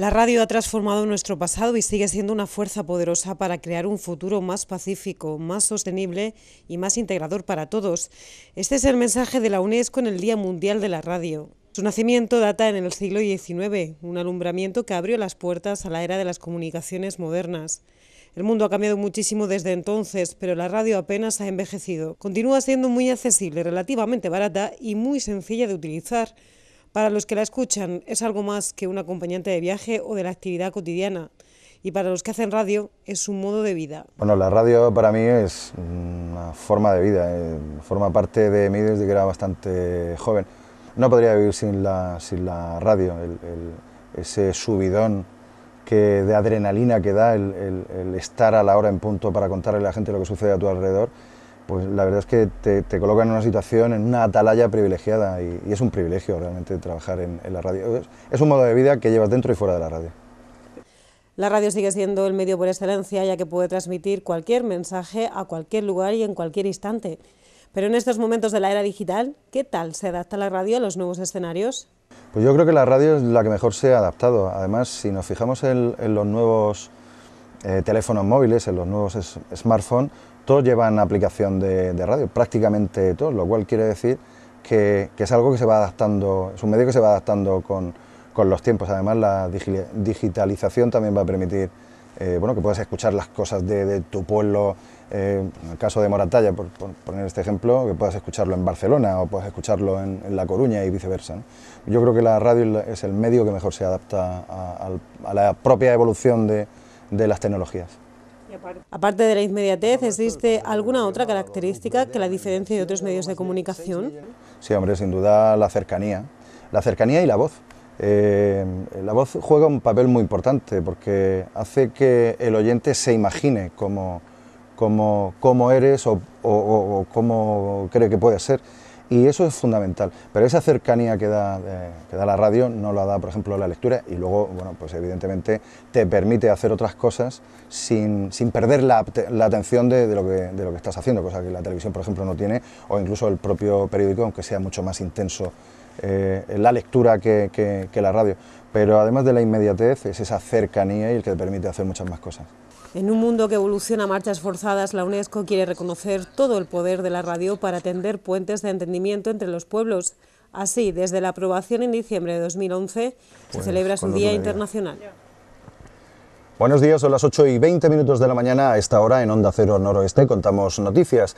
La radio ha transformado nuestro pasado y sigue siendo una fuerza poderosa para crear un futuro más pacífico, más sostenible y más integrador para todos. Este es el mensaje de la UNESCO en el Día Mundial de la Radio. Su nacimiento data en el siglo XIX, un alumbramiento que abrió las puertas a la era de las comunicaciones modernas. El mundo ha cambiado muchísimo desde entonces, pero la radio apenas ha envejecido. Continúa siendo muy accesible, relativamente barata y muy sencilla de utilizar para los que la escuchan, es algo más que un acompañante de viaje o de la actividad cotidiana. Y para los que hacen radio, es un modo de vida. Bueno, la radio para mí es una forma de vida, eh, forma parte de mí desde que era bastante joven. No podría vivir sin la, sin la radio, ese subidón que, de adrenalina que da el estar a la hora en punto para contarle a la gente lo que sucede a tu alrededor pues la verdad es que te, coloca colocan en una situación, en una atalaya privilegiada y, es un privilegio realmente trabajar en, la radio. Es, un modo de vida que llevas dentro y fuera de la radio. La radio sigue siendo el medio por excelencia ya que puede transmitir cualquier mensaje a cualquier lugar y en cualquier instante. Pero en estos momentos de la era digital, ¿qué tal se adapta la radio a los nuevos escenarios? Pues yo creo que la radio es la que mejor se ha adaptado. Además, si nos fijamos en, los nuevos eh, teléfonos móviles, en los nuevos smartphones, todos llevan aplicación de, radio, prácticamente todos, lo cual quiere decir que, es algo que se va adaptando, es un medio que se va adaptando con, los tiempos. Además, la digitalización también va a permitir eh, bueno, que puedas escuchar las cosas de, tu pueblo, eh, en el caso de Moratalla, por, poner este ejemplo, que puedas escucharlo en Barcelona o puedas escucharlo en, La Coruña y viceversa. Yo creo que la radio es el medio que mejor se adapta a, la propia evolución de las tecnologías. Aparte de la inmediatez, ¿existe alguna otra característica que la diferencia de otros medios de comunicación? Sí, hombre, sin duda la cercanía. La cercanía y la voz. Eh, la voz juega un papel muy importante porque hace que el oyente se imagine cómo, eres o, cómo cree que puedes ser y eso es fundamental. Pero esa cercanía que da, eh, que la radio no la da, por ejemplo, la lectura y luego, bueno, pues evidentemente te permite hacer otras cosas sin, perder la, atención de, lo de lo que estás haciendo, cosa que la televisión, por ejemplo, no tiene, o incluso el propio periódico, aunque sea mucho más intenso eh, la lectura que, la radio. Pero además de la inmediatez, es esa cercanía y el que te permite hacer muchas más cosas. En un mundo que evoluciona a marchas forzadas, la UNESCO quiere reconocer todo el poder de la radio para tender puentes de entendimiento entre los pueblos. Así, desde la aprobación en diciembre de 2011, se pues, celebra su Día Internacional. Buenos días, son las 8 y 20 minutos de la mañana. A esta hora en Onda Cero Noroeste contamos noticias.